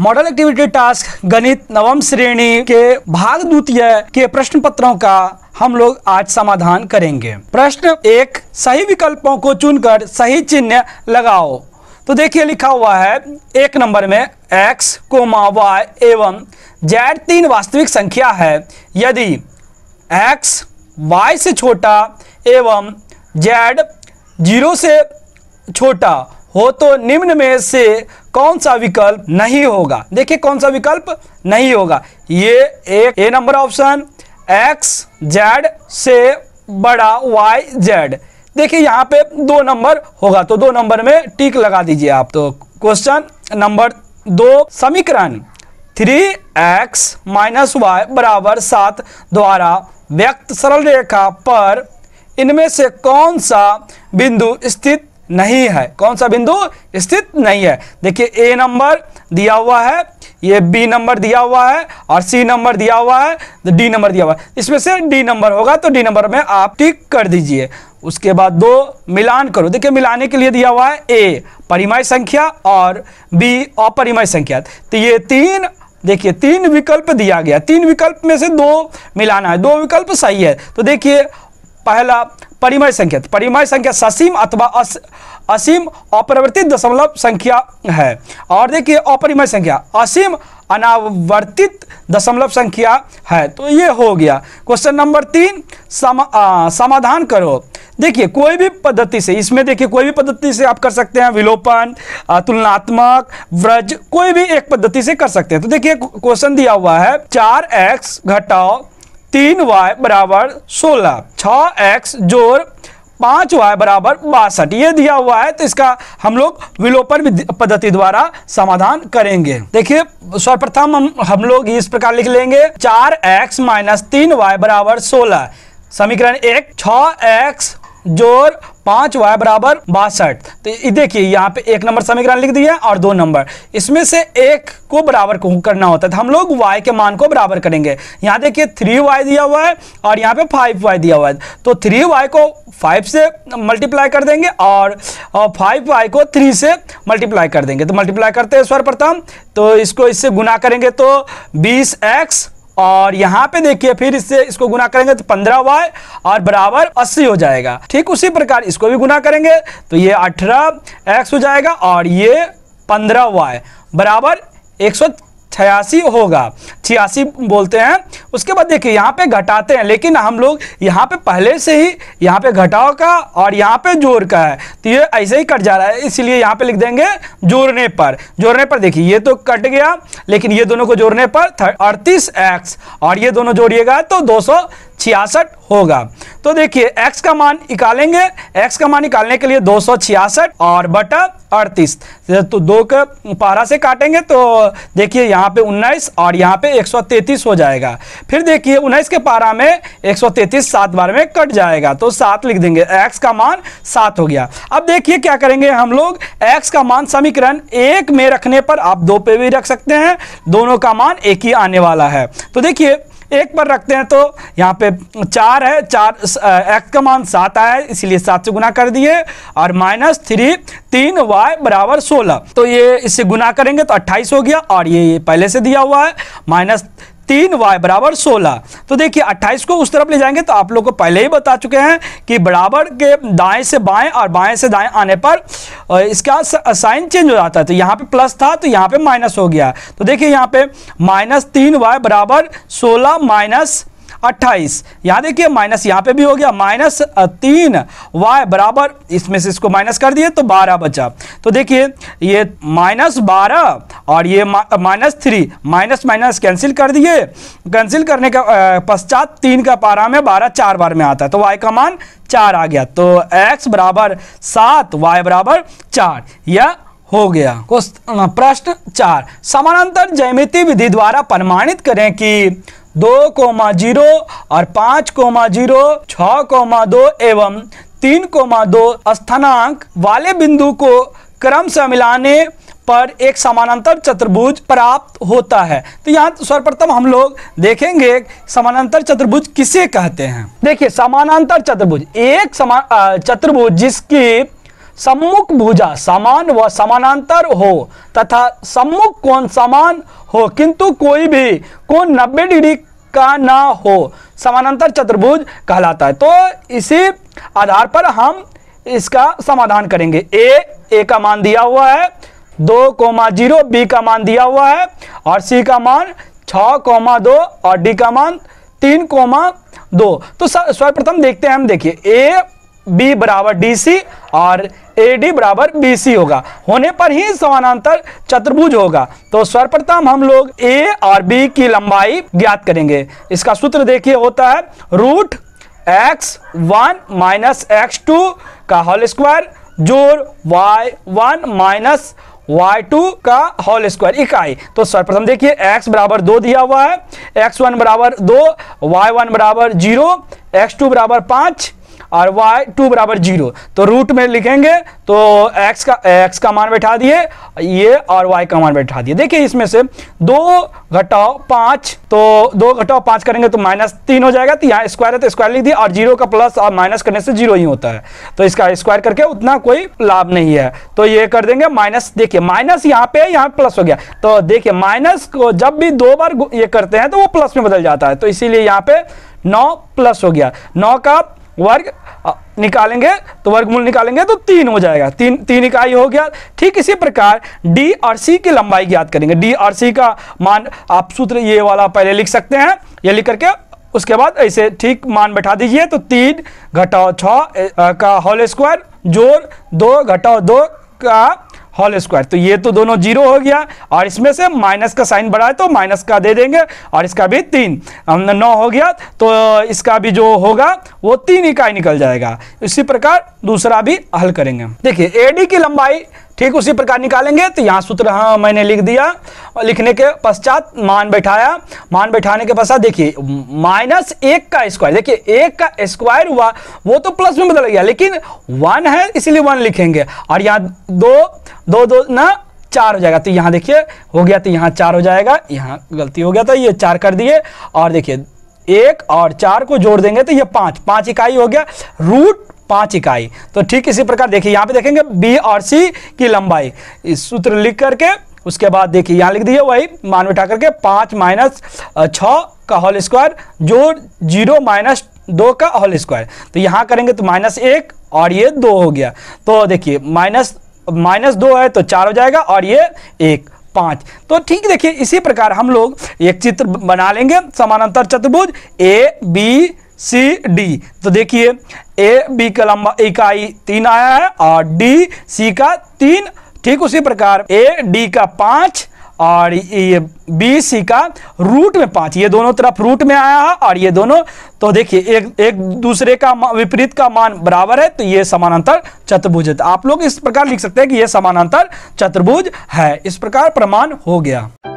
model activity task गणित नवम श्रेणी के भाग द्वितीय के प्रश्न पत्रों का हम लोग आज समाधान करेंगे प्रश्न एक सही विकल्पों को चुनकर सही चिन्ह लगाओ तो देखिए लिखा हुआ है एक नंबर में x, वाई एवं जेड तीन वास्तविक संख्या है यदि x y से छोटा एवं जेड जीरो से छोटा हो तो निम्न में से कौन सा विकल्प नहीं होगा देखिए कौन सा विकल्प नहीं होगा ये एक A number option X Z से बड़ा वाई जेड देखिए यहां पे दो नंबर होगा तो दो नंबर में टिक लगा दीजिए आप तो क्वेश्चन नंबर दो समीकरण थ्री एक्स माइनस वाई बराबर सात द्वारा व्यक्त सरल रेखा पर इनमें से कौन सा बिंदु स्थित नहीं है कौन सा बिंदु स्थित नहीं है देखिए ए नंबर दिया हुआ है ये बी नंबर दिया हुआ है और सी नंबर दिया हुआ है डी तो नंबर दिया हुआ है इसमें से डी नंबर होगा तो डी नंबर में आप टिक कर दीजिए उसके बाद दो मिलान करो देखिए मिलाने के लिए दिया हुआ है ए परिमय संख्या और बी अपरिमय संख्या तो ये तीन देखिए तीन विकल्प दिया गया तीन विकल्प में से दो मिलाना है दो विकल्प सही है तो देखिए पहला परिमय संख्या तो परिमय संख्या ससीम अथवा असीम अपरिवर्तित दशमलव संख्या है और देखिए अपरिमय संख्या असीम अनावर्तित दशमलव संख्या है तो ये हो गया क्वेश्चन नंबर तीन सम, आ, समाधान करो देखिए कोई भी पद्धति से इसमें देखिए कोई भी पद्धति से आप कर सकते हैं विलोपन तुलनात्मक व्रज कोई भी एक पद्धति से कर सकते हैं तो देखिए क्वेश्चन दिया हुआ है चार एक्स घटाओ तीन वाई बराबर सोलह छ एक्स जोर पांच वाई बराबर बासठ ये दिया हुआ है तो इसका हम लोग विलोपन पद्धति द्वारा समाधान करेंगे देखिए सर्वप्रथम हम हम लोग इस प्रकार लिख लेंगे चार एक्स माइनस तीन वाई बराबर सोलह समीकरण एक छ एक्स जोर पांच वाई बराबर बासठ तो देखिए यहाँ पे एक नंबर समीकरण लिख दिया और दो नंबर इसमें से एक को बराबर करना होता है तो हम लोग y के मान को बराबर करेंगे यहाँ देखिए थ्री वाई दिया हुआ है और यहाँ पे फाइव वाई दिया हुआ है तो थ्री वाई को फाइव से मल्टीप्लाई कर देंगे और फाइव वाई को थ्री से मल्टीप्लाई कर देंगे तो मल्टीप्लाई करते हैं सर्वप्रथम तो इसको इससे गुना करेंगे तो बीस एक्स और यहाँ पे देखिए फिर इससे इसको गुना करेंगे तो पंद्रह वाई और बराबर अस्सी हो जाएगा ठीक उसी प्रकार इसको भी गुना करेंगे तो ये अठारह एक्स हो जाएगा और ये पंद्रह वाई बराबर एक सौ छियासी होगा छियासी बोलते हैं उसके बाद देखिए यहाँ पे घटाते हैं लेकिन हम लोग यहाँ पे पहले से ही यहाँ पे घटाओ का और यहाँ पे जोर का है तो ये ऐसे ही कट जा रहा है इसलिए यहाँ पे लिख देंगे जोड़ने पर जोड़ने पर देखिए ये तो कट गया लेकिन ये दोनों को जोड़ने पर अड़तीस एक्स और ये दोनों जोड़िएगा तो दो छियासठ होगा तो देखिए एक्स का मान निकालेंगे एक्स का मान निकालने के लिए दो सौ छियासठ और बटा अड़तीस तो दो के पारा से काटेंगे तो देखिए यहाँ पे उन्नीस और यहाँ पे एक सौ तैतीस हो जाएगा फिर देखिए उन्नीस के पारा में एक सौ तैतीस सात बार में कट जाएगा तो सात लिख देंगे एक्स का मान सात हो गया अब देखिए क्या करेंगे हम लोग एक्स का मान समीकरण एक में रखने पर आप दो पे भी रख सकते हैं दोनों का मान एक ही आने वाला है तो देखिए एक पर रखते हैं तो यहाँ पे चार है चार एक्स का मान सात आया है इसलिए सात से गुना कर दिए और माइनस थ्री तीन वाई बराबर सोलह तो ये इससे गुना करेंगे तो अट्ठाईस हो गया और ये, ये पहले से दिया हुआ है माइनस तीन वाई बराबर सोलह तो देखिए अट्ठाईस को उस तरफ ले जाएंगे तो आप लोग को पहले ही बता चुके हैं कि बराबर के दाएं से बाएं और बाएं से दाएं आने पर इसका साइन चेंज हो जाता है तो यहाँ पे प्लस था तो यहाँ पे माइनस हो गया तो देखिए यहाँ पे माइनस तीन वाई बराबर सोलह माइनस अट्ठाईस यहाँ देखिए माइनस यहाँ पे भी हो गया माइनस तीन वाई बराबर इसमें से इसको माइनस कर दिए तो बारह बचा तो देखिए ये माइनस बारह और ये minus three minus minus cancel कर दिए कैंसिल करने के पश्चात तीन का पारा में बारह चार बार में आता है तो वाई का मान चार आ गया तो एक्स बराबर सात वाई बराबर चार यह हो गया प्रश्न चार समानांतर जैमिति विधि द्वारा प्रमाणित करें कि दो कोमा जीरो और पांच कोमा जीरो छ कोमा दो एवं तीन कोमा दो स्थानांक वाले बिंदु को क्रम से मिलाने पर एक समानांतर चतुर्भुज प्राप्त होता है तो यहाँ सर्वप्रथम हम लोग देखेंगे समानांतर चतुर्भुज किसे कहते हैं देखिए समानांतर चतुर्भुज एक समान चतुर्भुज जिसकी सम्मुख भुजा समान व समानांतर हो तथा सम्मुख कोण समान हो किंतु कोई भी कोण 90 डिग्री का ना हो समानांतर चतुर्भुज कहलाता है तो इसी आधार पर हम इसका समाधान करेंगे ए ए का मान दिया हुआ है दो कोमा जीरो बी का मान दिया हुआ है और सी का मान छ कोमा दो और डी का मान तीन कोमा दो तो सर्वप्रथम देखते हैं हम देखिए ए बी बराबर डी और ए डी बराबर बी सी होगा होने पर ही समानांतर चतुर्भुज होगा तो सर्वप्रथम हम लोग ए और बी की लंबाई ज्ञात करेंगे इसका सूत्र देखिए होता है root X one minus X two का होल स्क्वायर जोड़ Y one minus Y two का होल स्क्वायर इकाई तो सर्वप्रथम देखिए x बराबर दो दिया हुआ है x1 बराबर दो y1 बराबर जीरो एक्स टू बराबर पांच और वाई टू बराबर जीरो तो रूट में लिखेंगे तो एक्स का एक्स का मान बैठा दिए ये और वाई का मान बैठा दिए देखिए इसमें से दो घटाओ पाँच तो दो घटाओ पाँच करेंगे तो माइनस तीन हो जाएगा तो यहाँ स्क्वायर है तो स्क्वायर लिख दिया और जीरो का प्लस और माइनस करने से जीरो ही होता है तो इसका स्क्वायर करके उतना कोई लाभ नहीं है तो ये कर देंगे माइनस देखिए माइनस यहाँ पे यहाँ प्लस हो गया तो देखिए माइनस को जब भी दो बार ये करते हैं तो वो प्लस में बदल जाता है तो इसीलिए यहाँ पे नौ प्लस हो गया नौ का वर्ग निकालेंगे तो वर्गमूल निकालेंगे तो तीन हो जाएगा तीन तीन इकाई हो गया ठीक इसी प्रकार डी और सी की लंबाई ज्ञात करेंगे डी और सी का मान आप सूत्र ये वाला पहले लिख सकते हैं ये लिख करके उसके बाद ऐसे ठीक मान बैठा दीजिए तो तीन घटाओ छ का होल स्क्वायर जोड़ दो घटाओ दो का होल स्क्वायर तो ये तो दोनों जीरो हो गया और इसमें से माइनस का साइन बढ़ा है तो माइनस का दे देंगे और इसका भी तीन नौ हो गया तो इसका भी जो होगा वो तीन इकाई निकल जाएगा इसी प्रकार दूसरा भी हल करेंगे देखिए एडी की लंबाई ठीक उसी प्रकार निकालेंगे तो यहाँ सूत्र हाँ मैंने लिख दिया और लिखने के पश्चात मान बैठाया मान बैठाने के पश्चात देखिए माइनस एक का स्क्वायर देखिए एक का स्क्वायर हुआ वो तो प्लस में बदल गया लेकिन वन है इसलिए वन लिखेंगे और यहाँ दो दो दो ना चार हो जाएगा तो यहाँ देखिए हो गया तो यहाँ चार हो जाएगा यहाँ गलती हो गया था ये चार कर दिए और देखिए एक और चार को जोड़ देंगे तो ये पाँच पाँच इकाई हो गया रूट पाँच इकाई तो ठीक इसी प्रकार देखिए यहाँ पे देखेंगे बी और सी की लंबाई इस सूत्र लिख करके उसके बाद देखिए यहाँ लिख दिए वही मान उठा करके पाँच माइनस छः का होल स्क्वायर जो जीरो माइनस दो का होल स्क्वायर तो यहाँ करेंगे तो माइनस एक और ये दो हो गया तो देखिए माइनस माइनस दो है तो चार हो जाएगा और ये एक पांच तो ठीक देखिए इसी प्रकार हम लोग एक चित्र बना लेंगे समानांतर चतुर्भुज ए बी सी डी तो देखिए ए बी का लंबा इकाई तीन आया है और डी सी का तीन ठीक उसी प्रकार ए डी का पांच और ये बी सी का रूट में पांच ये दोनों तरफ रूट में आया है और ये दोनों तो देखिए एक एक दूसरे का विपरीत का मान बराबर है तो ये समानांतर चतुर्भुज है आप लोग इस प्रकार लिख सकते हैं कि ये समानांतर चतुर्भुज है इस प्रकार प्रमाण हो गया